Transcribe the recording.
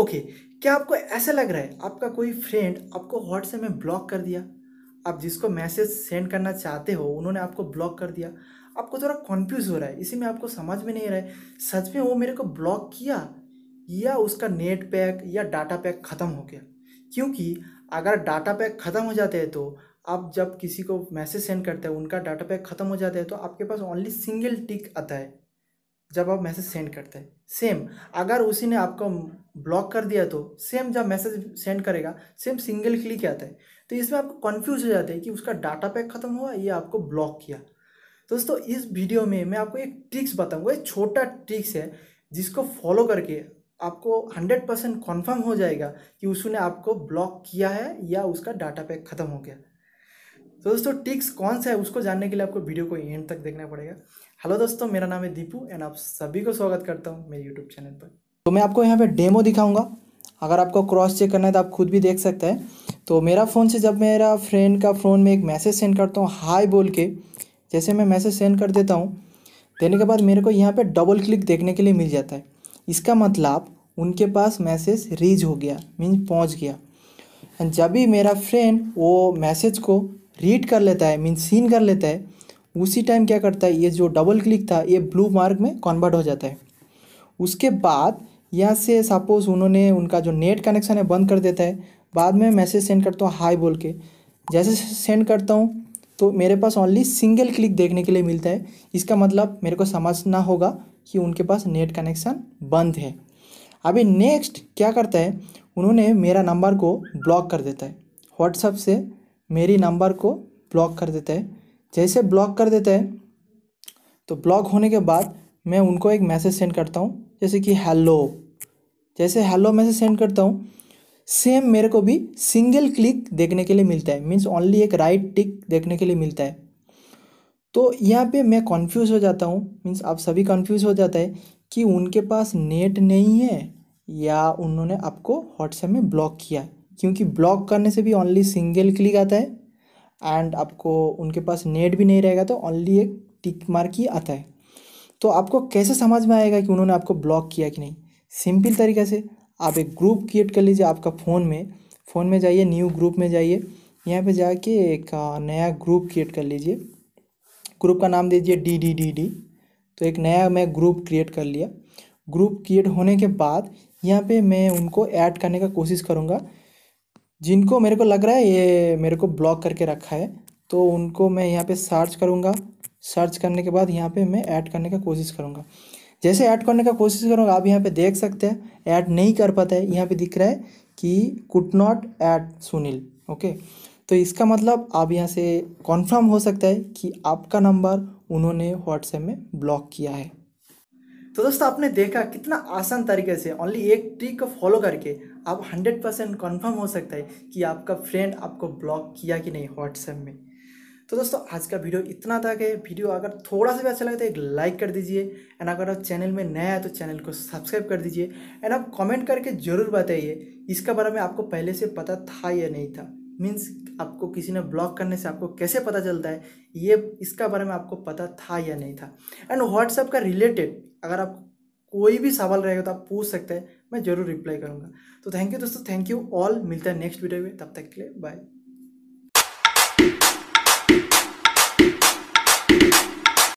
okay क्या आपको ऐसा लग रहा है आपका कोई फ्रेंड आपको व्हाट्सएप में ब्लॉक कर दिया आप जिसको मैसेज सेंड करना चाहते हो उन्होंने आपको ब्लॉक कर दिया आपको थोड़ा कॉन्फ्यूज हो रहा है इसी में आपको समझ में नहीं रहा है सच में वो मेरे को ब्लॉक किया या उसका नेट पैक या डाटा पैक ख़त्म हो गया क्योंकि अगर डाटा पैक ख़त्म हो जाते हैं तो आप जब किसी को मैसेज सेंड करते हैं उनका डाटा पैक ख़त्म हो जाता है तो आपके पास ओनली सिंगल टिक आता है जब आप मैसेज सेंड करते हैं सेम अगर उसी ने आपको ब्लॉक कर दिया तो सेम जब मैसेज सेंड करेगा सेम सिंगल क्लिक आता है तो इसमें आपको कन्फ्यूज हो जाता है कि उसका डाटा पैक ख़त्म हुआ या आपको ब्लॉक किया दोस्तों इस वीडियो में मैं आपको एक ट्रिक्स बताऊँगा एक छोटा ट्रिक्स है जिसको फॉलो करके आपको हंड्रेड परसेंट कन्फर्म हो जाएगा कि उसने आपको ब्लॉक किया है या उसका डाटा पैक ख़त्म हो गया तो दोस्तों टिक्स कौन सा है उसको जानने के लिए आपको वीडियो को एंड तक देखना पड़ेगा हेलो दोस्तों मेरा नाम है दीपू एंड आप सभी को स्वागत करता हूँ मेरे यूट्यूब चैनल पर तो मैं आपको यहाँ पर डेमो दिखाऊँगा अगर आपको क्रॉस चेक करना है तो आप खुद भी देख सकते हैं तो मेरा फ़ोन से जब मेरा फ्रेंड का फ़ोन में एक मैसेज सेंड करता हूँ हाई बोल के जैसे मैं मैसेज सेंड कर देता हूँ देने के बाद मेरे को यहाँ पे डबल क्लिक देखने के लिए मिल जाता है इसका मतलब उनके पास मैसेज रीच हो गया मीन पहुँच गया एंड जब भी मेरा फ्रेंड वो मैसेज को रीड कर लेता है मीन सीन कर लेता है उसी टाइम क्या करता है ये जो डबल क्लिक था ये ब्लू मार्क में कन्वर्ट हो जाता है उसके बाद यहाँ से सपोज़ उन्होंने उनका जो नेट कनेक्शन है बंद कर देता है बाद में मैसेज सेंड करता हूँ हाई बोल के जैसे सेंड करता हूँ तो मेरे पास ओनली सिंगल क्लिक देखने के लिए मिलता है इसका मतलब मेरे को समझना होगा कि उनके पास नेट कनेक्शन बंद है अभी नेक्स्ट क्या करता है उन्होंने मेरा नंबर को ब्लॉक कर देता है व्हाट्सअप से मेरी नंबर को ब्लॉक कर देते हैं जैसे ब्लॉक कर देते हैं तो ब्लॉक होने के बाद मैं उनको एक मैसेज सेंड करता हूँ जैसे कि हेलो जैसे हेलो मैसेज सेंड करता हूँ सेम मेरे को भी सिंगल क्लिक देखने के लिए मिलता है मीन्स ओनली एक राइट टिक देखने के लिए मिलता है तो यहाँ पे मैं कंफ्यूज हो जाता हूँ मीन्स आप सभी कंफ्यूज हो जाता है कि उनके पास नेट नहीं है या उन्होंने आपको व्हाट्सएप में ब्लॉक किया है क्योंकि ब्लॉक करने से भी ओनली सिंगल क्लिक आता है एंड आपको उनके पास नेट भी नहीं रहेगा तो ओनली एक टिक मार्क ही आता है तो आपको कैसे समझ में आएगा कि उन्होंने आपको ब्लॉक किया कि नहीं सिंपल तरीके से आप एक ग्रुप क्रिएट कर लीजिए आपका फ़ोन में फ़ोन में जाइए न्यू ग्रुप में जाइए यहाँ पे जाके एक नया ग्रुप क्रिएट कर लीजिए ग्रुप का नाम दीजिए डी डी डी डी तो एक नया मैं ग्रुप क्रिएट कर लिया ग्रुप क्रिएट होने के बाद यहाँ पे मैं उनको ऐड करने का कोशिश करूँगा जिनको मेरे को लग रहा है ये मेरे को ब्लॉक करके रखा है तो उनको मैं यहाँ पे सर्च करूँगा सर्च करने के बाद यहाँ पे मैं ऐड करने का कोशिश करूँगा जैसे ऐड करने का कोशिश करूँगा आप यहाँ पे देख सकते हैं ऐड नहीं कर पाता है यहाँ पे दिख रहा है कि could not add Sunil okay तो इसका मतलब आप यहाँ से कॉन्फर्म हो सकता है कि आपका नंबर उन्होंने व्हाट्सएप में ब्लॉक किया है तो दोस्तों आपने देखा कितना आसान तरीके से ओनली एक ट्रिक को फॉलो करके आप 100 परसेंट कन्फर्म हो सकता है कि आपका फ्रेंड आपको ब्लॉक किया कि नहीं व्हाट्सएप में तो दोस्तों आज का वीडियो इतना तक है वीडियो अगर थोड़ा सा भी अच्छा लगे तो एक लाइक कर दीजिए एंड अगर आप चैनल में नया है तो चैनल को सब्सक्राइब कर दीजिए एंड आप कमेंट करके ज़रूर बताइए इसका बारे में आपको पहले से पता था या नहीं था मीन्स आपको किसी ने ब्लॉक करने से आपको कैसे पता चलता है ये इसका बारे में आपको पता था या नहीं था एंड व्हाट्सएप का रिलेटेड अगर आप कोई भी सवाल रहेगा तो आप पूछ सकते हैं मैं ज़रूर रिप्लाई करूँगा तो थैंक यू दोस्तों थैंक यू ऑल मिलता है नेक्स्ट वीडियो में तब तक के लिए बाय